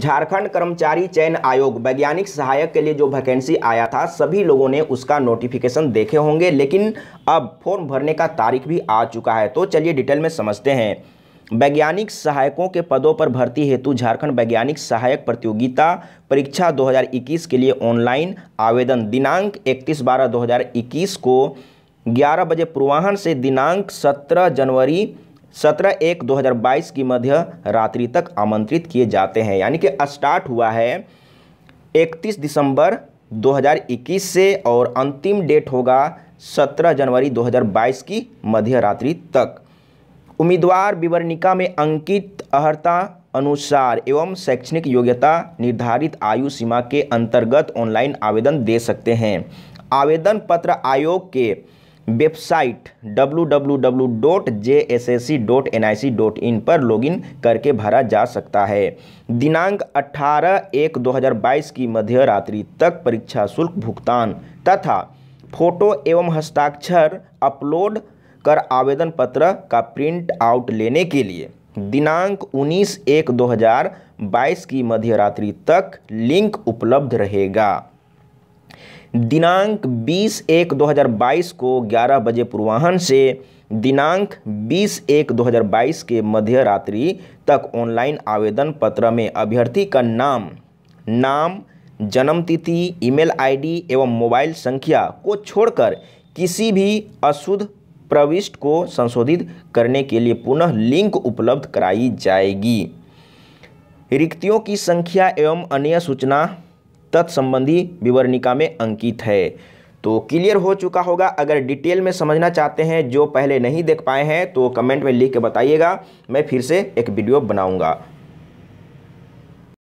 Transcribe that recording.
झारखंड कर्मचारी चयन आयोग वैज्ञानिक सहायक के लिए जो वैकेंसी आया था सभी लोगों ने उसका नोटिफिकेशन देखे होंगे लेकिन अब फॉर्म भरने का तारीख भी आ चुका है तो चलिए डिटेल में समझते हैं वैज्ञानिक सहायकों के पदों पर भर्ती हेतु झारखंड वैज्ञानिक सहायक प्रतियोगिता परीक्षा 2021 के लिए ऑनलाइन आवेदन दिनांक 31 बारह 2021 को 11 बजे पूर्वाहन से दिनांक 17 जनवरी सत्रह एक 2022 की मध्य रात्रि तक आमंत्रित किए जाते हैं यानी कि स्टार्ट हुआ है इकतीस दिसंबर 2021 से और अंतिम डेट होगा 17 जनवरी 2022 की मध्य रात्रि तक उम्मीदवार विवरणिका में अंकित अर्ता अनुसार एवं शैक्षणिक योग्यता निर्धारित आयु सीमा के अंतर्गत ऑनलाइन आवेदन दे सकते हैं आवेदन पत्र आयोग के वेबसाइट www.jssc.nic.in पर लॉगिन करके भरा जा सकता है दिनांक 18 एक 2022 की मध्य रात्रि तक परीक्षा शुल्क भुगतान तथा फोटो एवं हस्ताक्षर अपलोड कर आवेदन पत्र का प्रिंट आउट लेने के लिए दिनांक 19 एक 2022 की मध्य रात्रि तक लिंक उपलब्ध रहेगा दिनांक 20 एक 2022 को 11 बजे पूर्वाहन से दिनांक 20 एक 2022 के मध्य रात्रि तक ऑनलाइन आवेदन पत्र में अभ्यर्थी का नाम नाम जन्म तिथि ईमेल आईडी एवं मोबाइल संख्या को छोड़कर किसी भी अशुद्ध प्रविष्ट को संशोधित करने के लिए पुनः लिंक उपलब्ध कराई जाएगी रिक्तियों की संख्या एवं अन्य सूचना तत्संबंधी विवरणिका में अंकित है तो क्लियर हो चुका होगा अगर डिटेल में समझना चाहते हैं जो पहले नहीं देख पाए हैं तो कमेंट में लिख के बताइएगा मैं फिर से एक वीडियो बनाऊँगा